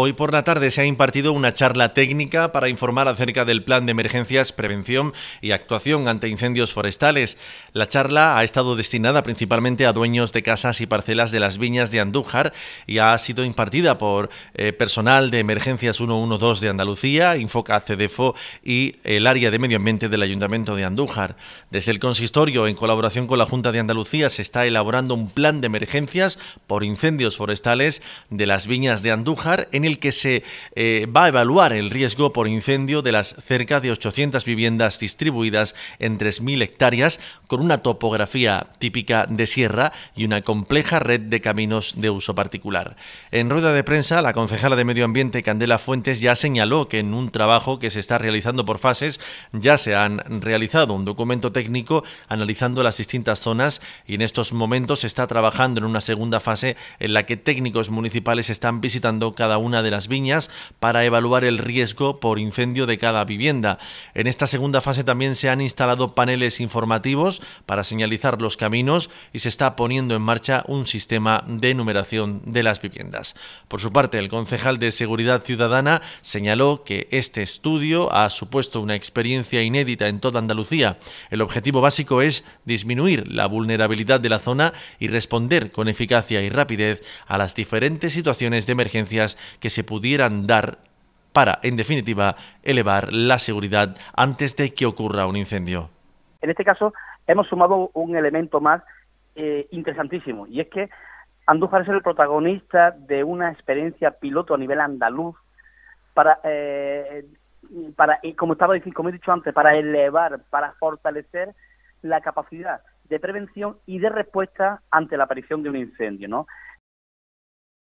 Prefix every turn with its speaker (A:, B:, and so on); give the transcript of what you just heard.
A: Hoy por la tarde se ha impartido una charla técnica para informar acerca del plan de emergencias, prevención y actuación ante incendios forestales. La charla ha estado destinada principalmente a dueños de casas y parcelas de las viñas de Andújar y ha sido impartida por eh, personal de emergencias 112 de Andalucía, Infoca CDFO y el área de medio ambiente del Ayuntamiento de Andújar. Desde el consistorio, en colaboración con la Junta de Andalucía, se está elaborando un plan de emergencias por incendios forestales de las viñas de Andújar en el que se eh, va a evaluar el riesgo por incendio de las cerca de 800 viviendas distribuidas en 3.000 hectáreas, con una topografía típica de sierra y una compleja red de caminos de uso particular. En rueda de prensa, la concejala de Medio Ambiente, Candela Fuentes, ya señaló que en un trabajo que se está realizando por fases, ya se han realizado un documento técnico analizando las distintas zonas y en estos momentos se está trabajando en una segunda fase en la que técnicos municipales están visitando cada una una de las viñas para evaluar el riesgo por incendio de cada vivienda. En esta segunda fase también se han instalado paneles informativos para señalizar los caminos y se está poniendo en marcha un sistema de numeración de las viviendas. Por su parte, el concejal de Seguridad Ciudadana señaló que este estudio ha supuesto una experiencia inédita en toda Andalucía. El objetivo básico es disminuir la vulnerabilidad de la zona y responder con eficacia y rapidez a las diferentes situaciones de emergencias que se pudieran dar para, en definitiva, elevar la seguridad antes de que ocurra un incendio.
B: En este caso, hemos sumado un elemento más eh, interesantísimo, y es que Andújar es el protagonista de una experiencia piloto a nivel andaluz para, eh, como, estaba, como he dicho antes, para elevar, para fortalecer la capacidad de prevención y de respuesta ante la aparición de un incendio. ¿no?